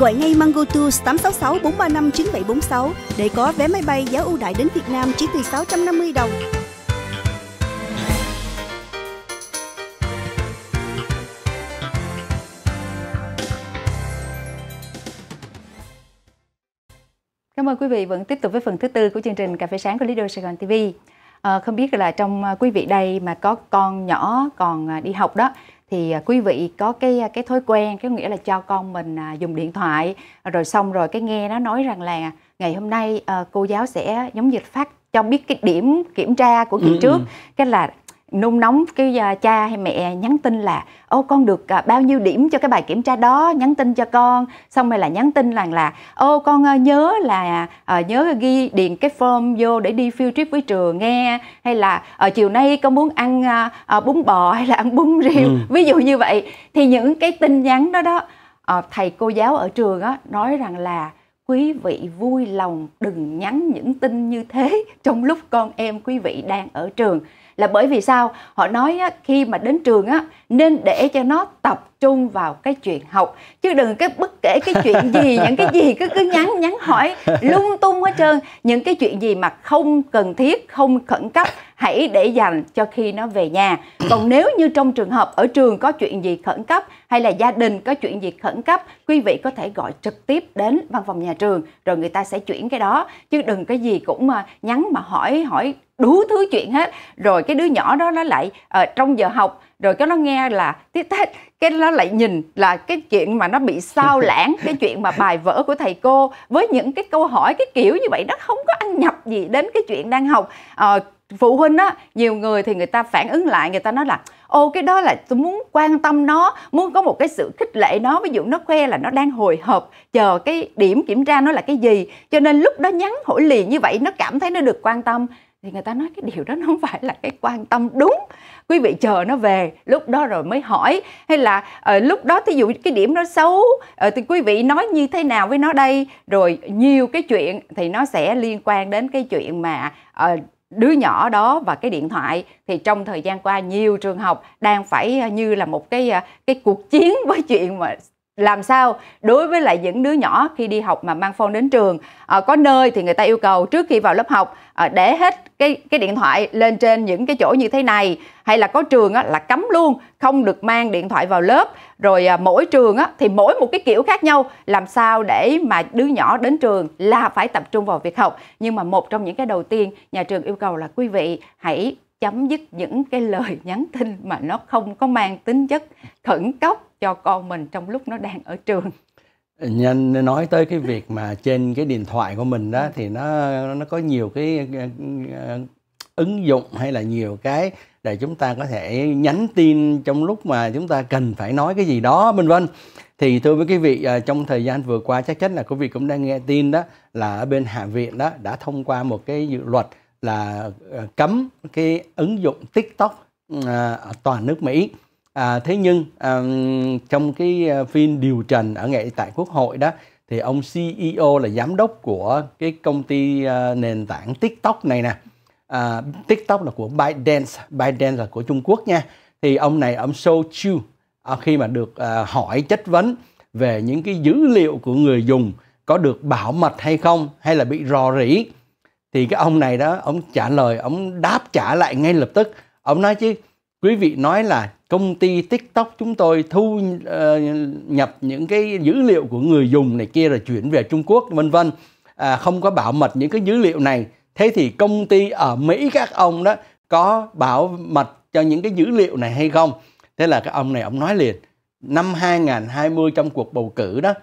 Gọi ngay Mango Tours 866 435 9746 để có vé máy bay giá ưu đại đến Việt Nam chỉ từ 650 đồng. Cảm ơn quý vị vẫn tiếp tục với phần thứ tư của chương trình Cà phê sáng của Lido Sài Gòn TV. À, không biết là trong ờ, quý vị đây mà có con nhỏ còn à, đi học đó thì à, quý vị có cái à, cái thói quen cái nghĩa là cho con mình dùng điện thoại rồi xong rồi cái nghe nó nói rằng là ngày hôm nay ờ, cô giáo sẽ giống dịch phát cho biết cái điểm kiểm tra của kỳ ừ, ừ. trước ừ. cái là nung nóng kêu à, cha hay mẹ nhắn tin là ô con được à, bao nhiêu điểm cho cái bài kiểm tra đó nhắn tin cho con xong rồi là nhắn tin rằng là ô con à, nhớ là nhớ ghi điền cái form vô để đi field trip với trường nghe hay là ở ờ, chiều nay con muốn ăn bún bò hay là ăn bún riêu ừ. ví dụ như vậy thì những cái tin nhắn đó đó ờ, thầy cô giáo ở trường nói rằng là quý vị vui lòng đừng nhắn những tin như thế trong lúc con em quý vị đang ở trường là bởi vì sao họ nói á, khi mà đến trường á nên để cho nó tập trung vào cái chuyện học chứ đừng cái bất kể cái chuyện gì những cái gì cứ cứ nhắn nhắn hỏi lung tung hết trơn những cái chuyện gì mà không cần thiết không khẩn cấp hãy để dành cho khi nó về nhà còn nếu như trong trường hợp ở trường có chuyện gì khẩn cấp hay là gia đình có chuyện gì khẩn cấp quý vị có thể gọi trực tiếp đến văn phòng nhà trường rồi người ta sẽ chuyển cái đó chứ đừng cái gì cũng mà nhắn mà hỏi hỏi đủ thứ chuyện hết rồi cái đứa nhỏ đó nó lại uh, trong giờ học rồi cái nó nghe là tiếp tết cái nó lại nhìn là cái chuyện mà nó bị sao lãng cái chuyện mà bài vở của thầy cô với những cái câu hỏi cái kiểu như vậy nó không có ăn nhập gì đến cái chuyện đang học à, phụ huynh á nhiều người thì người ta phản ứng lại người ta nói là ô cái đó là tôi muốn quan tâm nó muốn có một cái sự khích lệ nó ví dụ nó khoe là nó đang hồi hộp chờ cái điểm kiểm tra nó là cái gì cho nên lúc đó nhắn hỏi liền như vậy nó cảm thấy nó được quan tâm thì người ta nói cái điều đó nó không phải là cái quan tâm đúng quý vị chờ nó về lúc đó rồi mới hỏi hay là uh, lúc đó thí dụ cái điểm nó xấu uh, thì quý vị nói như thế nào với nó đây rồi nhiều cái chuyện thì nó sẽ liên quan đến cái chuyện mà uh, đứa nhỏ đó và cái điện thoại thì trong thời gian qua nhiều trường học đang phải như là một cái cái cuộc chiến với chuyện mà làm sao đối với lại những đứa nhỏ khi đi học mà mang phone đến trường à, có nơi thì người ta yêu cầu trước khi vào lớp học à, để hết cái cái điện thoại lên trên những cái chỗ như thế này hay là có trường á, là cấm luôn không được mang điện thoại vào lớp rồi à, mỗi trường á, thì mỗi một cái kiểu khác nhau làm sao để mà đứa nhỏ đến trường là phải tập trung vào việc học nhưng mà một trong những cái đầu tiên nhà trường yêu cầu là quý vị hãy chấm dứt những cái lời nhắn tin mà nó không có mang tính chất khẩn cấp cho con mình trong lúc nó đang ở trường nhân nói tới cái việc mà trên cái điện thoại của mình đó ừ. thì nó nó có nhiều cái ờ, ứng dụng hay là nhiều cái để chúng ta có thể nhắn tin trong lúc mà chúng ta cần phải nói cái gì đó vân vân thì thưa với quý vị ờ, trong thời gian vừa qua chắc chắn là quý vị cũng đang nghe tin đó là ở bên hạ viện đó đã thông qua một cái dự luật là ờ, cấm cái ứng dụng tiktok ở toàn nước mỹ À, thế nhưng à, trong cái ờ, phiên điều trần ở ngày tại Quốc hội đó thì ông CEO là giám đốc của cái công ty à, nền tảng TikTok này nè. À, TikTok là của ByteDance, ByteDance là của Trung Quốc nha. Thì ông này ông So Chu à, khi mà được à, hỏi chất vấn về những cái dữ liệu của người dùng có được bảo mật hay không hay là bị rò rỉ thì cái ông này đó ông trả lời ông đáp trả lại ngay lập tức ông nói chứ quý vị nói là công ty tiktok chúng tôi thu ờ, nhập những cái dữ liệu của người dùng này kia rồi chuyển về trung quốc vân vân à, không có bảo mật những cái dữ liệu này thế thì công ty ở mỹ các ông đó có bảo mật cho những cái dữ liệu này hay không thế là cái ông này ông nói liền năm 2020 trong cuộc bầu cử đó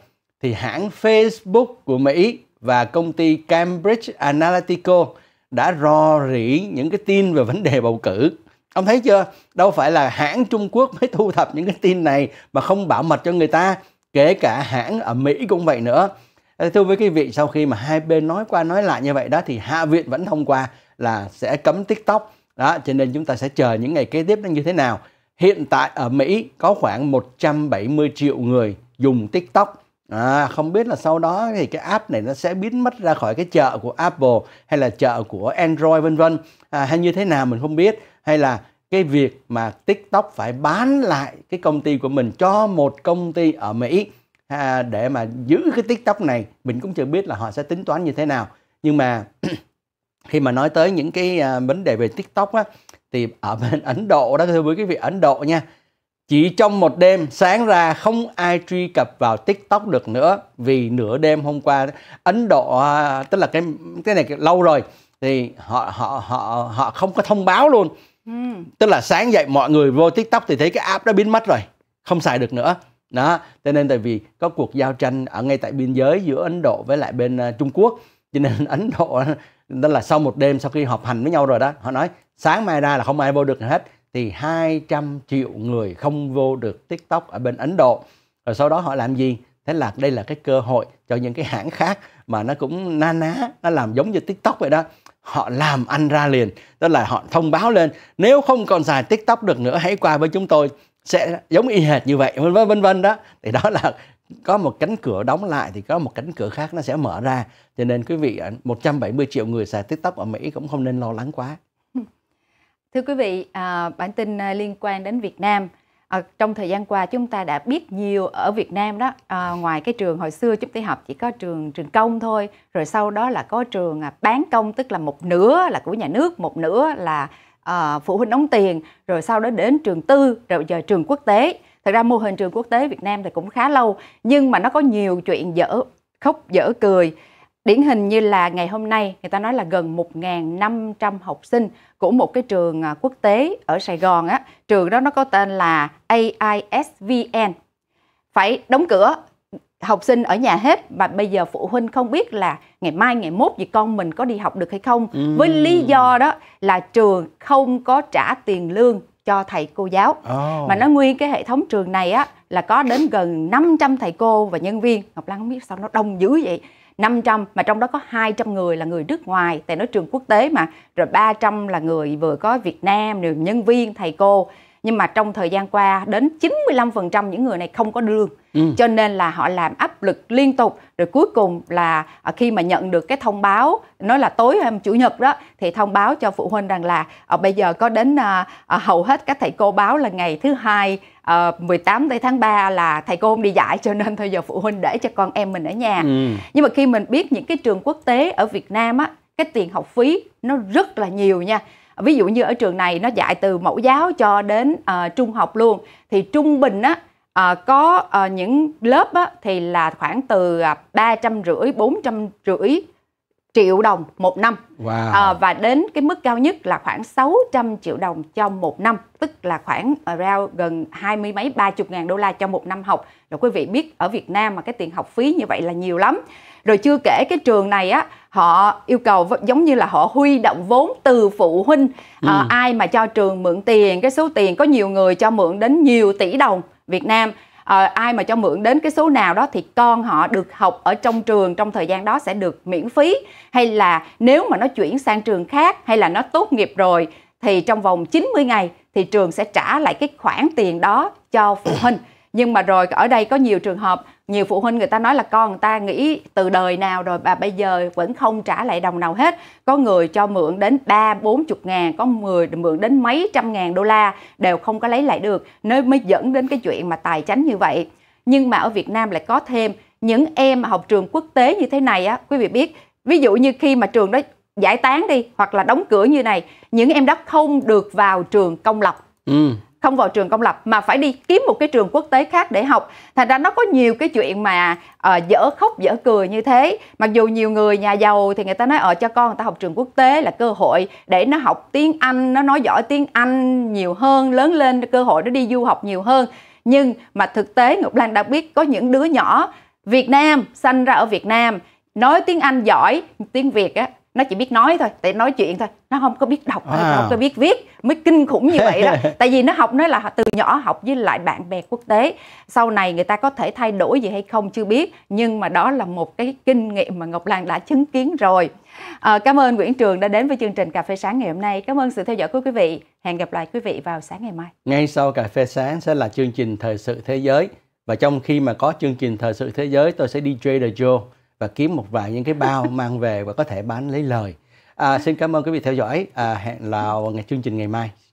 thì hãng Facebook của Mỹ và công ty Cambridge Analytica đã rò rỉ những cái tin về vấn đề bầu cử Ông thấy chưa? Đâu phải là hãng Trung Quốc mới thu thập những cái tin này mà không bảo mật cho người ta, kể cả hãng ở Mỹ cũng vậy nữa. Thưa với quý vị, sau khi mà hai bên nói qua nói lại như vậy đó thì Hạ viện vẫn thông qua là sẽ cấm TikTok. Đó, cho nên chúng ta sẽ chờ những ngày kế tiếp nó như thế nào. Hiện tại ở Mỹ có khoảng 170 triệu người dùng TikTok À, không biết là sau đó thì cái app này nó sẽ biến mất ra khỏi cái chợ của Apple hay là chợ của Android vân vân à, hay như thế nào mình không biết hay là cái việc mà TikTok phải bán lại cái công ty của mình cho một công ty ở Mỹ à, để mà giữ cái TikTok này mình cũng chưa biết là họ sẽ tính toán như thế nào nhưng mà khi mà nói tới những cái à, vấn đề về TikTok á thì ở bên Ấn Độ đó thưa quý vị Ấn Độ nha chỉ trong một đêm sáng ra không ai truy cập vào TikTok được nữa vì nửa đêm hôm qua Ấn Độ à, tức là cái cái này lâu rồi thì họ họ họ họ không có thông báo luôn. Ừ. Tức là sáng dậy mọi người vô TikTok thì thấy cái app đó biến mất rồi, không xài được nữa. Đó, cho nên tại vì có cuộc giao tranh ở ngay tại biên giới giữa Ấn Độ với lại bên à, Trung Quốc cho nên Ấn Độ tức là sau một đêm sau khi họp hành với nhau rồi đó họ nói sáng mai ra là không ai vô được hết thì 200 triệu người không vô được TikTok ở bên Ấn Độ. Rồi sau đó họ làm gì? Thế là đây là cái cơ hội cho những cái hãng khác mà nó cũng na ná, nó làm giống như TikTok vậy đó. Họ làm ăn ra liền, tức là họ thông báo lên nếu không còn xài TikTok được nữa hãy qua với chúng tôi sẽ giống y hệt như vậy vân vân vân vân đó thì đó là có một cánh cửa đóng lại thì có một cánh cửa khác nó sẽ mở ra cho nên quý vị 170 triệu người xài tiktok ở mỹ cũng không nên lo lắng quá Thưa quý vị, à, bản tin à, liên quan đến Việt Nam. À, trong thời gian qua chúng ta đã biết nhiều ở Việt Nam đó. À, ngoài cái trường hồi xưa chúng ta học chỉ có trường trường công thôi, rồi sau đó là có trường à, bán công tức là một nửa là của nhà nước, một nửa là à, phụ huynh đóng tiền, rồi sau đó đến trường tư, rồi giờ trường quốc tế. Thật ra mô hình trường quốc tế Việt Nam thì cũng khá lâu, nhưng mà nó có nhiều chuyện dở khóc dở cười Điển hình như là ngày hôm nay, người ta nói là gần 1.500 học sinh của một cái trường à, quốc tế ở Sài Gòn. Á, trường đó nó có tên là AISVN. Phải đóng cửa học sinh ở nhà hết mà bây giờ phụ huynh không biết là ngày mai ngày mốt gì con mình có đi học được hay không ừ. với lý do đó là trường không có trả tiền lương cho thầy cô giáo oh. mà nó nguyên cái hệ thống trường này á là có đến gần 500 thầy cô và nhân viên Ngọc Lan không biết sao nó đông dữ vậy 500 mà trong đó có 200 người là người nước ngoài tại nói trường quốc tế mà rồi 300 là người vừa có Việt Nam rồi nhân viên thầy cô nhưng mà trong thời gian qua đến 95% những người này không có lương ừ. cho nên là họ làm áp lực liên tục rồi cuối cùng là à, khi mà nhận được cái thông báo nói là tối hôm chủ nhật đó thì thông báo cho phụ huynh rằng là ờ, bây giờ có đến à, à, hầu hết các thầy cô báo là ngày thứ hai à, ờ, 18 tới tháng 3 là thầy cô không đi dạy cho nên thôi giờ phụ huynh để cho con em mình ở nhà ừ. nhưng mà khi mình biết những cái trường quốc tế ở Việt Nam á cái tiền học phí nó rất là nhiều nha ví dụ như ở trường này nó dạy từ mẫu giáo cho đến uh, trung học luôn thì trung bình á À, có à, những lớp á, thì là khoảng từ ba trăm rưỡi bốn trăm rưỡi triệu đồng một năm wow. à, và đến cái mức cao nhất là khoảng 600 triệu đồng cho một năm tức là khoảng around gần hai mươi mấy ba chục ngàn đô la cho một năm học rồi quý vị biết ở Việt Nam mà cái tiền học phí như vậy là nhiều lắm rồi chưa kể cái trường này á họ yêu cầu giống như là họ huy động vốn từ phụ huynh ờ, ừ. à, ai mà cho trường mượn tiền cái số tiền có nhiều người cho mượn đến nhiều tỷ đồng Việt Nam Ờ, ai mà cho mượn đến cái số nào đó thì con họ được học ở trong trường trong thời gian đó sẽ được miễn phí hay là nếu mà nó chuyển sang trường khác hay là nó tốt nghiệp rồi thì trong vòng 90 ngày thì trường sẽ trả lại cái khoản tiền đó cho phụ huynh nhưng mà rồi ở đây có nhiều trường hợp nhiều phụ huynh người ta nói là con người ta nghĩ từ đời nào rồi và bây giờ vẫn không trả lại đồng nào hết có người cho mượn đến ba bốn chục ngàn có người mượn đến mấy trăm ngàn đô la đều không có lấy lại được nơi mới dẫn đến cái chuyện mà tài chánh như vậy nhưng mà ở Việt Nam lại có thêm những em học trường quốc tế như thế này á quý vị biết ví dụ như khi mà trường đó giải tán đi hoặc là đóng cửa như này những em đó không được vào trường công lập ừ không vào trường công lập mà phải đi kiếm một cái trường quốc tế khác để học thành ra nó có nhiều cái chuyện mà uh, dở khóc dở cười như thế mặc dù nhiều người nhà giàu thì người ta nói ở ờ, cho con người ta học trường quốc tế là cơ hội để nó học tiếng anh nó nói giỏi tiếng anh nhiều hơn lớn lên cơ hội nó đi du học nhiều hơn nhưng mà thực tế ngọc lan đã biết có những đứa nhỏ việt nam sanh ra ở việt nam nói tiếng anh giỏi tiếng việt á nó chỉ biết nói thôi để nói chuyện thôi nó không có biết đọc à. không có biết viết mới kinh khủng như vậy đó tại vì nó học nó là từ nhỏ học với lại bạn bè quốc tế sau này người ta có thể thay đổi gì hay không chưa biết nhưng mà đó là một cái kinh nghiệm mà ngọc lan đã chứng kiến rồi à, cảm ơn nguyễn trường đã đến với chương trình cà phê sáng ngày hôm nay cảm ơn sự theo dõi của quý vị hẹn gặp lại quý vị vào sáng ngày mai ngay sau cà phê sáng sẽ là chương trình thời sự thế giới và trong khi mà có chương trình thời sự thế giới tôi sẽ đi Trader Joe và kiếm một vài những cái bao mang về và có thể bán lấy lời à, xin cảm ơn quý vị theo dõi à, hẹn là vào ngày chương trình ngày mai